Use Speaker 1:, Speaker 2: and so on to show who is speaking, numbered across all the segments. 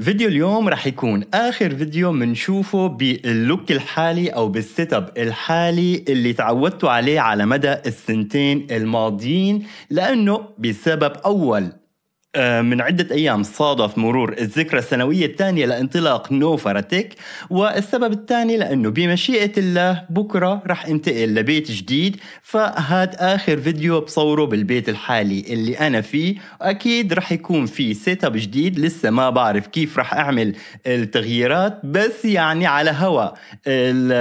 Speaker 1: فيديو اليوم رح يكون اخر فيديو منشوفه باللوك الحالي او بالسيت اب الحالي اللي تعودتوا عليه على مدى السنتين الماضيين لانه بسبب اول آه، من عدة أيام صادف مرور الذكرى السنوية الثانية لانطلاق نو فرتك والسبب الثاني لأنه بمشيئة الله بكرة رح انتقل لبيت جديد فهاد آخر فيديو بصوره بالبيت الحالي اللي أنا فيه أكيد رح يكون في سيت اب جديد لسه ما بعرف كيف رح أعمل التغييرات بس يعني على هوا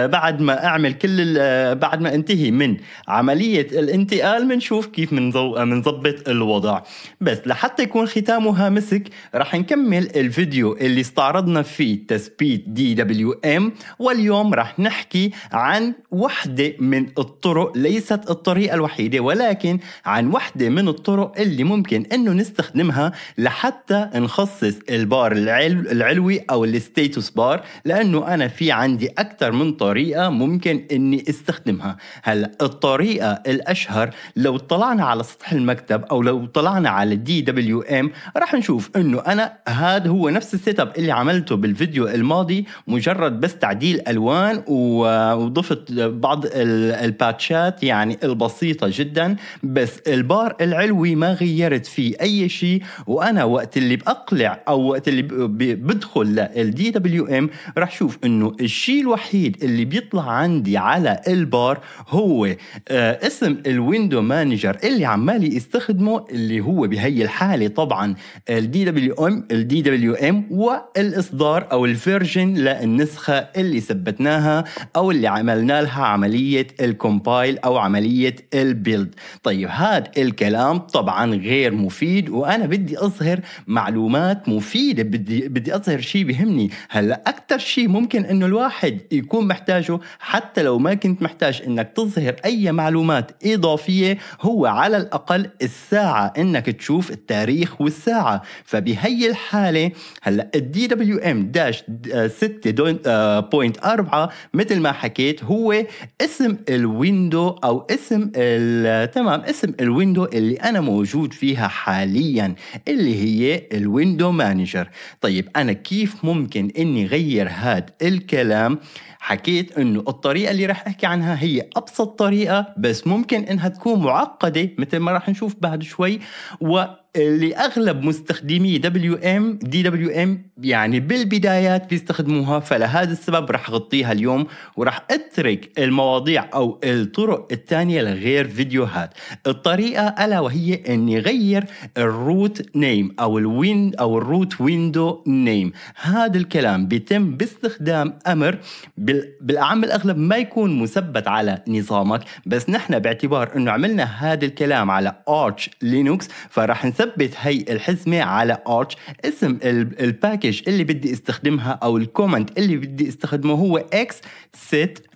Speaker 1: بعد ما أعمل كل بعد ما انتهي من عملية الانتقال بنشوف كيف بنظبط الوضع بس لحتى يكون يكون ختامها مسك رح نكمل الفيديو اللي استعرضنا فيه تثبيت دي دبليو ام واليوم رح نحكي عن وحدة من الطرق ليست الطريقة الوحيدة ولكن عن وحدة من الطرق اللي ممكن انه نستخدمها لحتى نخصص البار العلوي او الستيتوس بار لانه انا في عندي اكثر من طريقة ممكن اني استخدمها هلا الطريقة الاشهر لو طلعنا على سطح المكتب او لو طلعنا على دي دبليو ام راح نشوف انه انا هذا هو نفس السيت اب اللي عملته بالفيديو الماضي مجرد بس تعديل الوان وضفت بعض الباتشات يعني البسيطه جدا بس البار العلوي ما غيرت فيه اي شيء وانا وقت اللي باقلع او وقت اللي بدخل للدي دبليو ام راح شوف انه الشيء الوحيد اللي بيطلع عندي على البار هو آه، اسم الويندو مانجر اللي عمالي استخدمه اللي هو بهي الحاله طبعا الدي دبليو ام الدي دبليو ام والاصدار او الفيرجن للنسخه اللي ثبتناها او اللي عملنا لها عمليه الكومبايل او عمليه البيلد طيب هذا الكلام طبعا غير مفيد وانا بدي اظهر معلومات مفيده بدي بدي اظهر شيء بهمني هلا اكثر شيء ممكن انه الواحد يكون محتاجه حتى لو ما كنت محتاج انك تظهر اي معلومات اضافيه هو على الاقل الساعه انك تشوف التاريخ التاريخ والساعة فبهي الحالة هلا الدي دبليو ام داش 6.4 آه، آه، مثل ما حكيت هو اسم الويندو او اسم آه، تمام اسم الويندو اللي انا موجود فيها حاليا اللي هي الويندو مانجر طيب انا كيف ممكن اني غير هاد الكلام آه حكيت انه الطريقه اللي رح احكي عنها هي ابسط طريقه بس ممكن انها تكون معقده مثل ما رح نشوف بعد شوي و اللي اغلب مستخدمي دبليو ام دي دبليو ام يعني بالبدايات بيستخدموها فلهذا السبب رح غطيها اليوم ورح اترك المواضيع او الطرق الثانيه لغير فيديوهات الطريقه الا وهي اني غير الروت نيم او الوين او الروت ويندو نيم هذا الكلام بيتم باستخدام امر بالاعم الاغلب ما يكون مثبت على نظامك بس نحن باعتبار انه عملنا هذا الكلام على ارتش لينوكس فراح نثبت هي الحزمه على ارتش اسم الباكج اللي بدي استخدمها او الكومنت اللي بدي استخدمه هو اكس سيت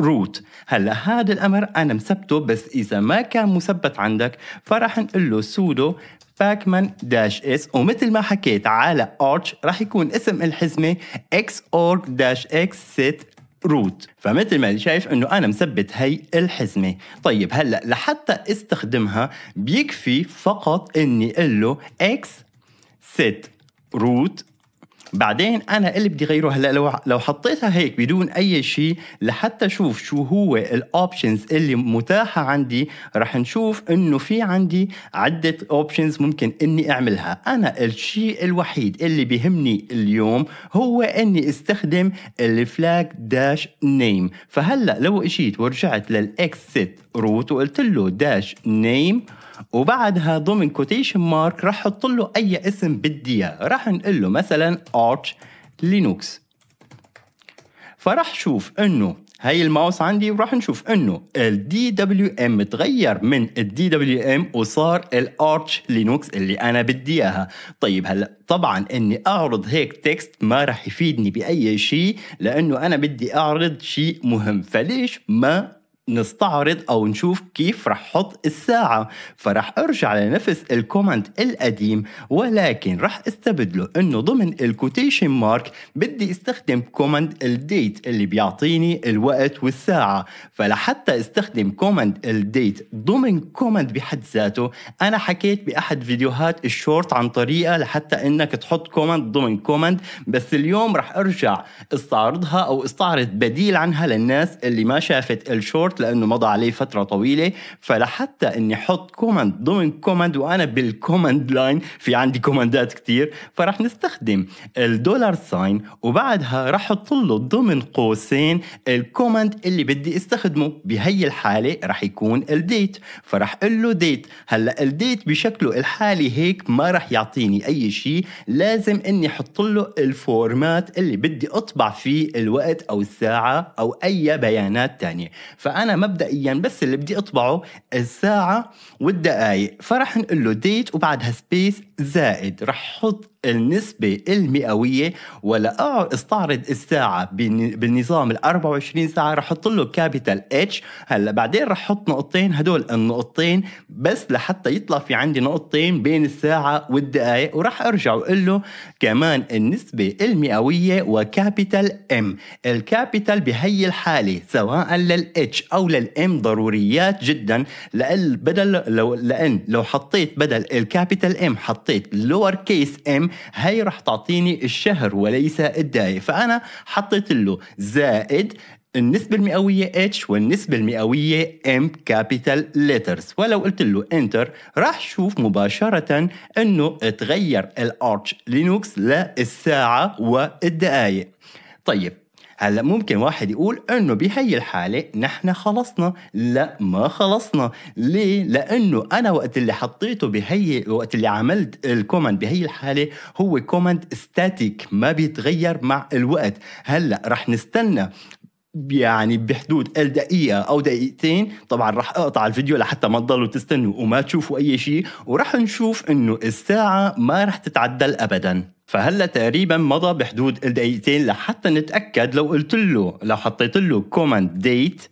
Speaker 1: روت هلا هذا الامر انا مثبته بس اذا ما كان مثبت عندك فراح نقول له سودو باكمان داش اس ومثل ما حكيت على ارتش راح يكون اسم الحزمه اكس اورج داش اكس سيت روت فمثل ما شايف انه انا مثبت هي الحزمه طيب هلا لحتى استخدمها بيكفي فقط اني اقول له اكس ست روت بعدين انا اللي بدي غيره هلا لو لو حطيتها هيك بدون اي شيء لحتى اشوف شو هو الاوبشنز اللي متاحه عندي رح نشوف انه في عندي عده اوبشنز ممكن اني اعملها انا الشيء الوحيد اللي بيهمني اليوم هو اني استخدم الفلاج داش نيم فهلا لو اجيت ورجعت للاكسيت روت وقلت له داش نيم وبعدها ضمن كوتيشن مارك راح احط له اي اسم بدي اياه راح نقول له مثلا ارتش لينوكس فراح شوف انه هاي الماوس عندي وراح نشوف انه الدي دبليو ام تغير من الدي دبليو ام وصار الارتش لينوكس اللي انا بدي اياها طيب هلا طبعا اني اعرض هيك تكست ما راح يفيدني باي شيء لانه انا بدي اعرض شيء مهم فليش ما نستعرض او نشوف كيف رح حط الساعة فرح ارجع لنفس الكومنت القديم ولكن رح استبدله انه ضمن الكوتيشن مارك بدي استخدم كومند الديت اللي بيعطيني الوقت والساعة فلحتى استخدم كومند الديت ضمن كومند بحد ذاته انا حكيت باحد فيديوهات الشورت عن طريقة لحتى انك تحط كومند ضمن كومند بس اليوم رح ارجع استعرضها او استعرض بديل عنها للناس اللي ما شافت الشورت الريبورت لانه مضى عليه فتره طويله فلحتى اني احط كوماند ضمن كوماند وانا بالكوماند لاين في عندي كوماندات كثير فرح نستخدم الدولار ساين وبعدها رح احط له ضمن قوسين الكوماند اللي بدي استخدمه بهي الحاله رح يكون الديت فرح اقول له ديت هلا الديت بشكله الحالي هيك ما رح يعطيني اي شيء لازم اني احط له الفورمات اللي بدي اطبع فيه الوقت او الساعه او اي بيانات تانية فانا انا مبدئيا بس اللي بدي اطبعه الساعه والدقائق فرح نقول له ديت وبعدها سبيس زائد رح حط النسبة المئوية ولا استعرض الساعة بالنظام ال 24 ساعة رح احط له كابيتال اتش هلا بعدين رح احط نقطتين هدول النقطتين بس لحتى يطلع في عندي نقطتين بين الساعة والدقائق ورح ارجع واقول له كمان النسبة المئوية وكابيتال ام الكابيتال بهي الحالة سواء للاتش او للام ضروريات جدا لأن بدل لو لان لو حطيت بدل الكابيتال ام حطيت لور كيس ام هي رح تعطيني الشهر وليس الداية فأنا حطيت له زائد النسبة المئوية H والنسبة المئوية M capital letters ولو قلت له enter راح شوف مباشرة انه تغير الارتش لينوكس للساعة والدقائق طيب هلا ممكن واحد يقول انه بهي الحاله نحن خلصنا لا ما خلصنا ليه لانه انا وقت اللي حطيته بهي وقت اللي عملت الكومنت بهي الحاله هو كومنت ستاتيك ما بيتغير مع الوقت هلا رح نستنى يعني بحدود الدقيقة أو دقيقتين طبعا رح أقطع الفيديو لحتى ما تضلوا تستنوا وما تشوفوا أي شيء ورح نشوف إنه الساعة ما رح تتعدل أبداً فهلا تقريبا مضى بحدود الدقيقتين لحتى نتاكد لو قلت له لو حطيت له كوماند ديت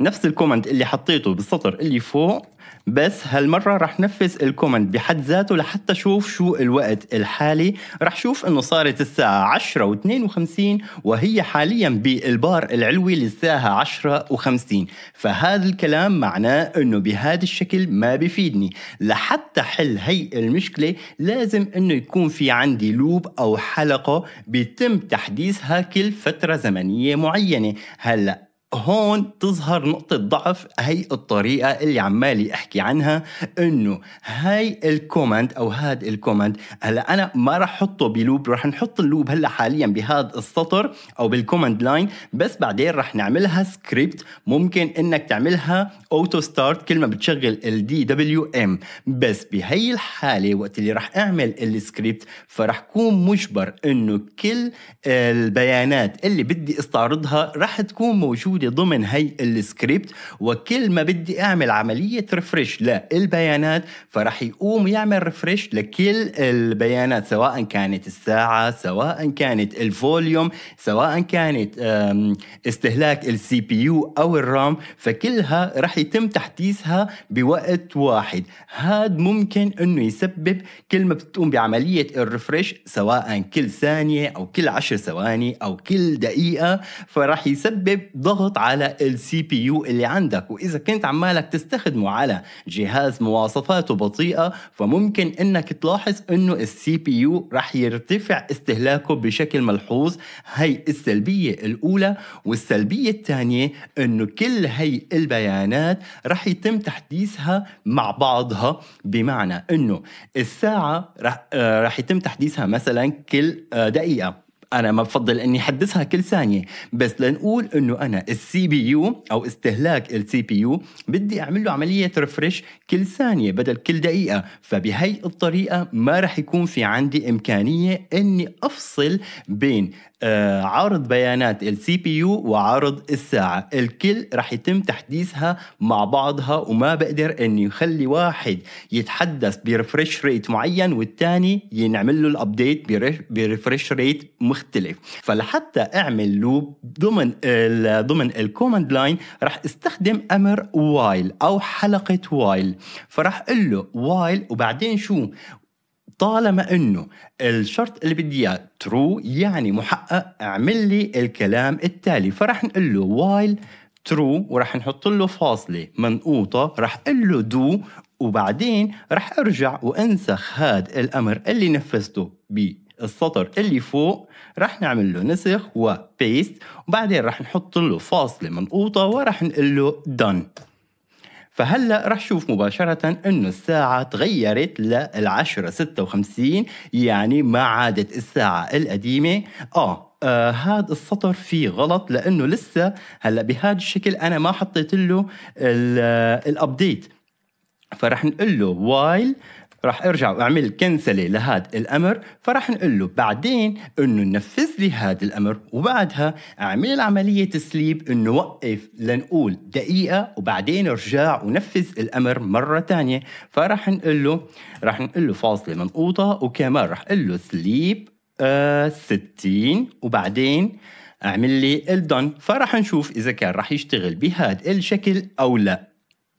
Speaker 1: نفس الكومنت اللي حطيته بالسطر اللي فوق بس هالمرة رح نفذ الكومنت بحد ذاته لحتى شوف شو الوقت الحالي رح شوف انه صارت الساعة 10 و52 وهي حاليا بالبار العلوي للساعة 10 و50 فهذا الكلام معناه انه بهذا الشكل ما بفيدني لحتى حل هي المشكلة لازم انه يكون في عندي لوب او حلقة بيتم تحديثها كل فترة زمنية معينة هلأ هون تظهر نقطة ضعف هي الطريقة اللي عمالي احكي عنها انه هاي الكومنت او هاد الكومنت هلا انا ما رح حطه بلوب رح نحط اللوب هلا حاليا بهذا السطر او بالكوماند لاين بس بعدين رح نعملها سكريبت ممكن انك تعملها اوتو ستارت كل ما بتشغل الدي دبليو ام بس بهي الحالة وقت اللي رح اعمل السكريبت فرح كون مجبر انه كل البيانات اللي بدي استعرضها رح تكون موجودة موجودة ضمن هي السكريبت وكل ما بدي أعمل عملية ريفرش للبيانات فرح يقوم يعمل ريفرش لكل البيانات سواء كانت الساعة سواء كانت الفوليوم سواء كانت استهلاك السي بي يو أو الرام فكلها رح يتم تحديثها بوقت واحد هاد ممكن أنه يسبب كل ما بتقوم بعملية الريفرش سواء كل ثانية أو كل عشر ثواني أو كل دقيقة فرح يسبب ضغط الضغط على السي بي يو اللي عندك واذا كنت عمالك تستخدمه على جهاز مواصفاته بطيئه فممكن انك تلاحظ انه السي بي يو رح يرتفع استهلاكه بشكل ملحوظ هي السلبيه الاولى والسلبيه الثانيه انه كل هي البيانات رح يتم تحديثها مع بعضها بمعنى انه الساعه رح, آه، رح يتم تحديثها مثلا كل آه، دقيقه انا ما بفضل اني احدثها كل ثانيه بس لنقول انه انا السي بي يو او استهلاك السي بي يو بدي اعمل له عمليه ريفرش كل ثانيه بدل كل دقيقه فبهي الطريقه ما رح يكون في عندي امكانيه اني افصل بين آه، عارض بيانات السي بي يو وعارض الساعة الكل رح يتم تحديثها مع بعضها وما بقدر اني يخلي واحد يتحدث بريفرش ريت معين والتاني ينعمل له الابديت بريفرش ريت مختلف فلحتى اعمل لوب ضمن الـ ضمن الكوماند لاين رح استخدم امر وايل او حلقة وايل فرح اقول له وايل وبعدين شو طالما انه الشرط اللي بدي اياه ترو يعني محقق اعمل لي الكلام التالي فرح نقول له while ترو وراح نحط له فاصلة منقوطة راح اقول له دو وبعدين راح ارجع وانسخ هذا الامر اللي نفذته بالسطر اللي فوق راح نعمل له نسخ وبيست وبعدين راح نحط له فاصلة منقوطة وراح نقول له done فهلا رح شوف مباشرة انه الساعة تغيرت للعشرة 56 يعني ما عادت الساعة القديمة اه آه السطر فيه غلط لانه لسه هلا بهذا الشكل انا ما حطيت له الابديت آه، فرح نقول له while راح ارجع واعمل كنسله لهذا الامر فراح نقول له بعدين انه نفذ لي هذا الامر وبعدها اعمل عمليه تسليب انه وقف لنقول دقيقه وبعدين ارجع ونفذ الامر مره ثانيه فراح نقول له راح نقول له فاصله منقوطه وكمان راح اقول له سليب آه 60 وبعدين اعمل لي الدن فراح نشوف اذا كان راح يشتغل بهذا الشكل او لا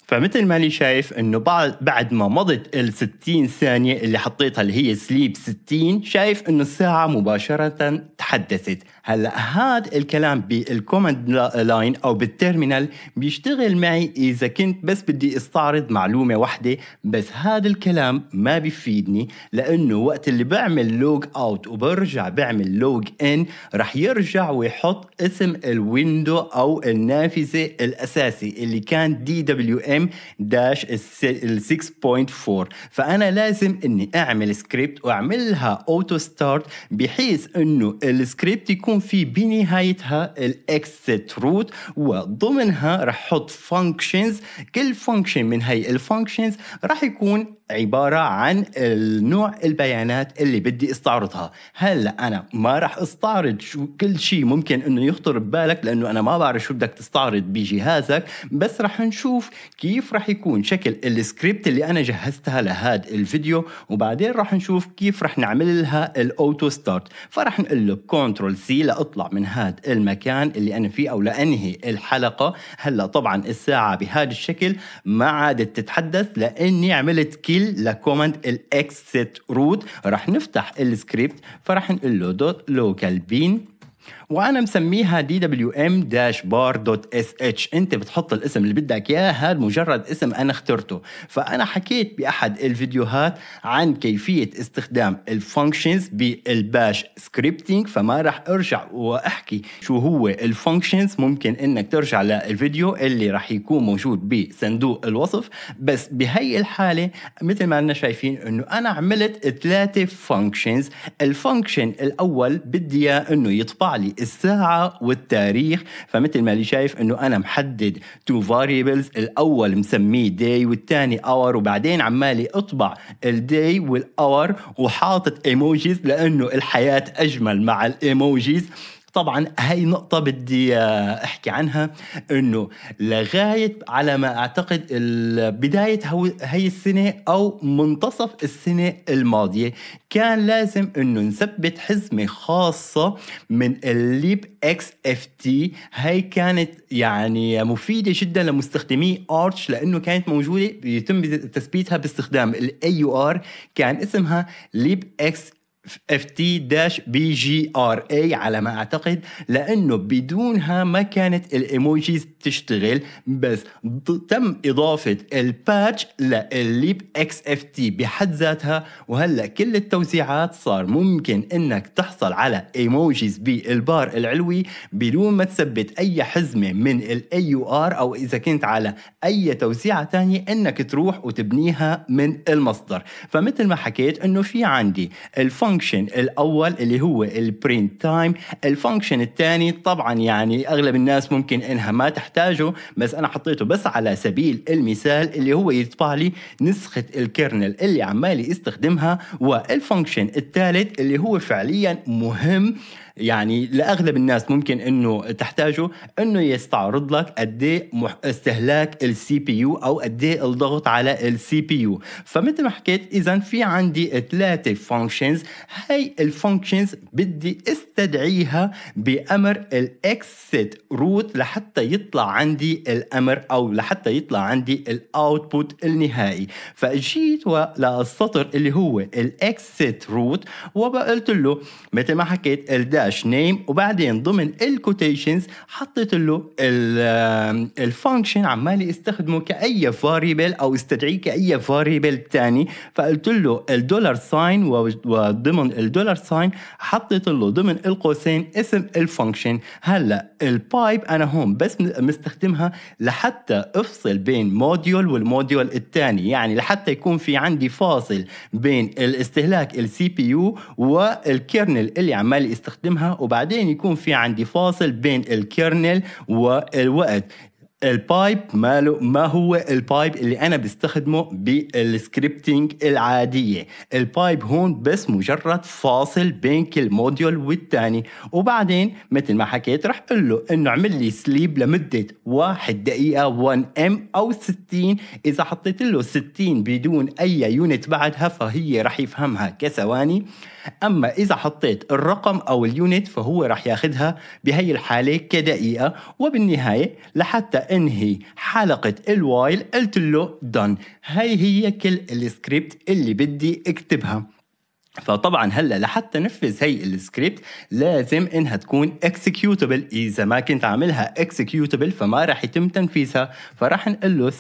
Speaker 1: فمثل ما لي شايف انه بعد بعد ما مضت ال 60 ثانيه اللي حطيتها اللي هي سليب 60 شايف انه الساعه مباشره تحدثت هلا هذا الكلام بالكوماند لاين او بالترمينال بيشتغل معي اذا كنت بس بدي استعرض معلومه واحده بس هذا الكلام ما بيفيدني لانه وقت اللي بعمل لوج اوت وبرجع بعمل لوج ان رح يرجع ويحط اسم الويندو او النافذه الاساسي اللي كان دي دبليو ام داش 6.4 فانا لازم اني اعمل سكريبت واعمل لها اوتو ستارت بحيث انه السكريبت يكون فيه بنهايتها الاكسيت روت وضمنها راح حط فانكشنز كل فانكشن من هاي الفانكشنز راح يكون عبارة عن نوع البيانات اللي بدي استعرضها هلا أنا ما راح استعرض شو كل شيء ممكن أنه يخطر ببالك لأنه أنا ما بعرف شو بدك تستعرض بجهازك بس راح نشوف كيف راح يكون شكل السكريبت اللي أنا جهزتها لهذا الفيديو وبعدين راح نشوف كيف راح نعمل لها الأوتو ستارت فراح نقول له كنترول سي لاطلع من هاد المكان اللي انا فيه او لانهي الحلقه هلا طبعا الساعه بهذا الشكل ما عادت تتحدث لاني عملت كل لكومنت الاكسيت روت رح نفتح السكريبت فرح نقول له دوت لوكال بين وانا مسميها دي دبليو ام داش بار دوت اس اتش انت بتحط الاسم اللي بدك اياه هذا مجرد اسم انا اخترته فانا حكيت باحد الفيديوهات عن كيفيه استخدام الفانكشنز بالباش سكريبتينج فما راح ارجع واحكي شو هو الفانكشنز ممكن انك ترجع للفيديو اللي راح يكون موجود بصندوق الوصف بس بهي الحاله مثل ما انا شايفين انه انا عملت ثلاثه فانكشنز الفانكشن الاول بدي اياه انه يطبع لي الساعة والتاريخ فمثل ما اللي شايف انه انا محدد تو فاريبلز الاول مسميه داي والثاني اور وبعدين عمالي اطبع الداي والاور وحاطط ايموجيز لانه الحياة اجمل مع الايموجيز طبعا هاي نقطة بدي آه، احكي عنها انه لغاية على ما اعتقد بداية هاي السنة او منتصف السنة الماضية كان لازم انه نثبت حزمة خاصة من الليب اكس اف تي هاي كانت يعني مفيدة جدا لمستخدمي ارتش لانه كانت موجودة يتم تثبيتها باستخدام الاي يو ار كان اسمها ليب اكس اف تي داش بي جي ار اي على ما اعتقد لانه بدونها ما كانت الايموجيز تشتغل بس تم اضافه الباتش للليب اكس اف تي بحد ذاتها وهلا كل التوزيعات صار ممكن انك تحصل على ايموجيز بالبار العلوي بدون ما تثبت اي حزمه من الاي يو ار او اذا كنت على اي توزيعه ثانيه انك تروح وتبنيها من المصدر فمثل ما حكيت انه في عندي الفان الفانكشن الاول اللي هو البرنت تايم الفانكشن الثاني طبعا يعني اغلب الناس ممكن انها ما تحتاجه بس انا حطيته بس على سبيل المثال اللي هو يطبع لي نسخه الكيرنل اللي عمالي استخدمها والفانكشن الثالث اللي هو فعليا مهم يعني لاغلب الناس ممكن انه تحتاجه انه يستعرض لك قد إيه استهلاك السي بي يو او قد إيه الضغط على السي بي يو فمثل ما حكيت اذا في عندي ثلاثه فانكشنز هاي الفانكشنز بدي استدعيها بامر الاكسيت روت لحتى يطلع عندي الامر او لحتى يطلع عندي الاوتبوت النهائي فجيت للسطر اللي هو الاكسيت روت وقلت له مثل ما حكيت الداش سلاش نيم وبعدين ضمن الكوتيشنز حطيت له الفانكشن عمالي استخدمه كاي فاريبل او استدعيه كاي فاريبل ثاني فقلت له الدولار ساين وضمن الدولار ساين حطيت له ضمن القوسين اسم الفانكشن هلا البايب انا هون بس مستخدمها لحتى افصل بين موديول والموديول الثاني يعني لحتى يكون في عندي فاصل بين الاستهلاك السي بي يو والكيرنل اللي عمالي استخدمها وبعدين يكون في عندي فاصل بين الكيرنل والوقت البايب ما, ما هو البايب اللي انا بستخدمه بالسكريبتنج العاديه البايب هون بس مجرد فاصل بين كل موديول والتاني وبعدين مثل ما حكيت رح اقول له انه اعمل لي سليب لمده واحد دقيقه 1 ام او 60 اذا حطيت له 60 بدون اي يونت بعدها فهي رح يفهمها كثواني اما اذا حطيت الرقم او اليونت فهو رح ياخذها بهي الحاله كدقيقه وبالنهايه لحتى انهي حلقه الوايل قلت له دن هاي هي كل السكريبت اللي بدي اكتبها فطبعا هلا لحتى نفذ هي السكريبت لازم انها تكون اكسكيوتبل اذا ما كنت عاملها اكسكيوتبل فما راح يتم تنفيذها فراح نقول له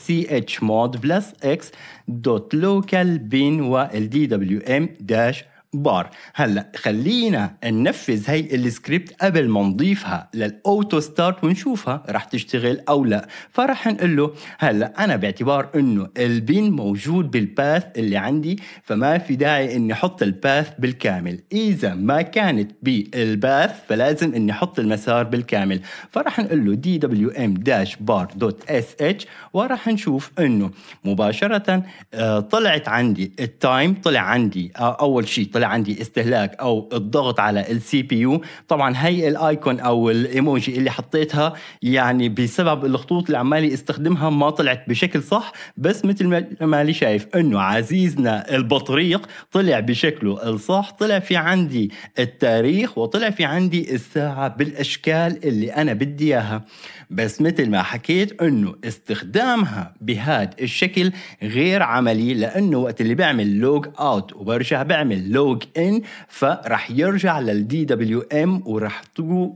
Speaker 1: chmod plus x دوت لوكال بين والدي دبليو ام داش بار هلا خلينا ننفذ هي السكريبت قبل ما نضيفها للاوتو ستارت ونشوفها رح تشتغل او لا فرح نقول له هلا انا باعتبار انه البين موجود بالباث اللي عندي فما في داعي اني احط الباث بالكامل اذا ما كانت بالباث فلازم اني احط المسار بالكامل فرح نقول له دي دبليو ام داش بار دوت اس اتش وراح نشوف انه مباشره آه، طلعت عندي التايم طلع عندي آه، اول شيء طلع عندي استهلاك او الضغط على السي بي يو طبعا هي الايكون او الايموجي اللي حطيتها يعني بسبب الخطوط اللي عمالي استخدمها ما طلعت بشكل صح بس مثل ما لي شايف انه عزيزنا البطريق طلع بشكله الصح طلع في عندي التاريخ وطلع في عندي الساعه بالاشكال اللي انا بدي اياها بس مثل ما حكيت انه استخدامها بهذا الشكل غير عملي لانه وقت اللي بعمل لوج اوت وبرجع بعمل لوج لوج ان فرح يرجع للدي دبليو ام ورح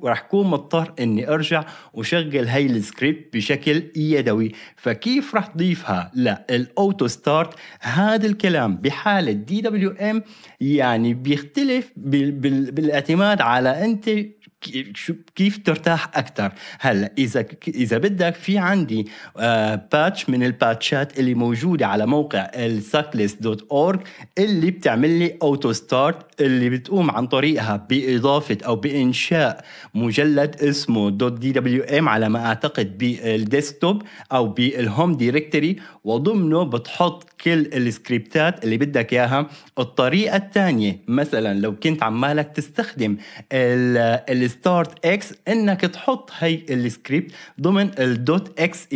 Speaker 1: رح كون مضطر اني ارجع وشغل هاي السكريبت بشكل يدوي فكيف رح تضيفها للاوتو ستارت هذا الكلام بحاله دي دبليو ام يعني بيختلف بال بال بالاعتماد على انت كيف ترتاح اكثر هلا اذا اذا بدك في عندي باتش آه، من الباتشات اللي موجوده على موقع الساكلس دوت اورج اللي بتعمل لي اوتو ستارت اللي بتقوم عن طريقها باضافه او بانشاء مجلد اسمه دوت دي دبليو ام على ما اعتقد بالديسكتوب او بالهوم دايركتوري وضمنه بتحط كل السكريبتات اللي بدك اياها الطريقه الثانية مثلا لو كنت عمالك تستخدم الستارت اكس انك تحط هي السكريبت ضمن الدوت اكس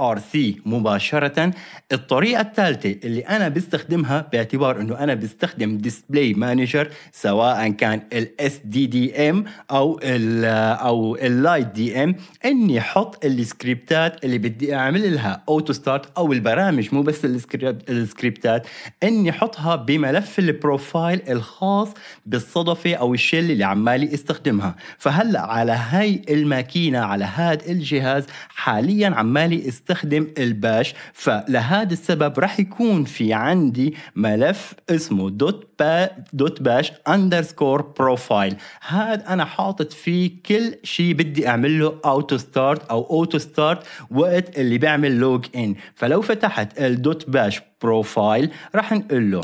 Speaker 1: ار سي مباشرة الطريقة الثالثة اللي انا بستخدمها باعتبار انه انا بستخدم ديسبلاي مانجر سواء كان الاس دي دي ام او ال او اللايت دي ام اني احط السكريبتات اللي بدي اعمل لها اوتو ستارت او البرامج مو بس السكريبتات اني احطها بملف البروفايل البروفايل الخاص بالصدفة أو الشل اللي عمالي استخدمها فهلأ على هاي الماكينة على هاد الجهاز حاليا عمالي استخدم الباش فلهذا السبب رح يكون في عندي ملف اسمه دوت با دوت باش اندرسكور بروفايل هاد انا حاطط فيه كل شيء بدي اعمل له اوتو ستارت او اوتو ستارت وقت اللي بعمل لوج ان فلو فتحت الدوت باش بروفايل رح نقول له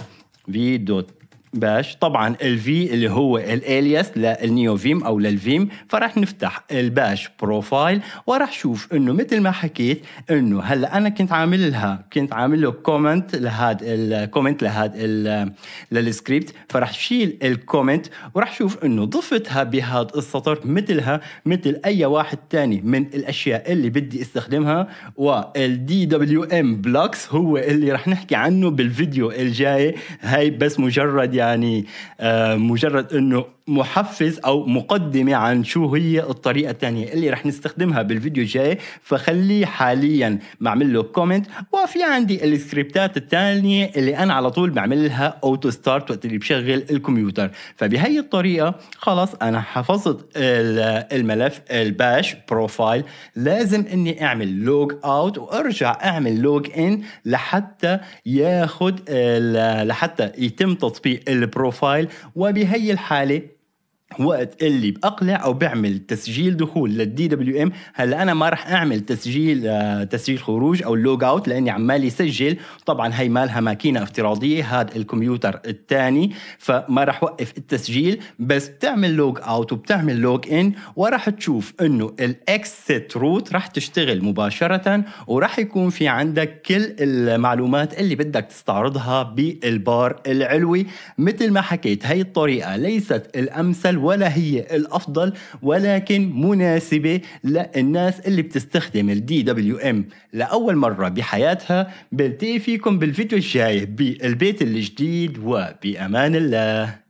Speaker 1: في دوت باش طبعا الفي اللي هو الاليس للنيو فيم او للفيم فراح نفتح الباش بروفايل وراح شوف انه مثل ما حكيت انه هلا انا كنت عامل لها كنت عامل له كومنت لهذا الكومنت لهذا للسكريبت فراح شيل الكومنت وراح شوف انه ضفتها بهذا السطر مثلها مثل اي واحد تاني من الاشياء اللي بدي استخدمها والدي دبليو ام بلوكس هو اللي راح نحكي عنه بالفيديو الجاي هاي بس مجرد يعني يعني آه، مجرد انه محفز او مقدمه عن شو هي الطريقه الثانيه اللي رح نستخدمها بالفيديو الجاي فخليه حاليا بعمل له كومنت وفي عندي السكريبتات الثانيه اللي انا على طول بعمل لها اوتو ستارت وقت اللي بشغل الكمبيوتر فبهي الطريقه خلص انا حفظت الملف الباش بروفايل لازم اني اعمل لوج اوت وارجع اعمل لوج ان لحتى ياخذ لحتى يتم تطبيق البروفايل وبهي الحالة وقت اللي باقلع او بعمل تسجيل دخول للدي دبليو ام هلا انا ما راح اعمل تسجيل آه، تسجيل خروج او لوج اوت لاني عمال يسجل طبعا هي مالها ماكينه افتراضيه هذا الكمبيوتر الثاني فما راح وقف التسجيل بس بتعمل لوج اوت وبتعمل لوج ان وراح تشوف انه الاكسيت روت راح تشتغل مباشره وراح يكون في عندك كل المعلومات اللي بدك تستعرضها بالبار العلوي مثل ما حكيت هي الطريقه ليست الامثل ولا هي الافضل ولكن مناسبه للناس اللي بتستخدم الدي دبليو ام لاول مره بحياتها بلتقي فيكم بالفيديو الجاي بالبيت الجديد وبامان الله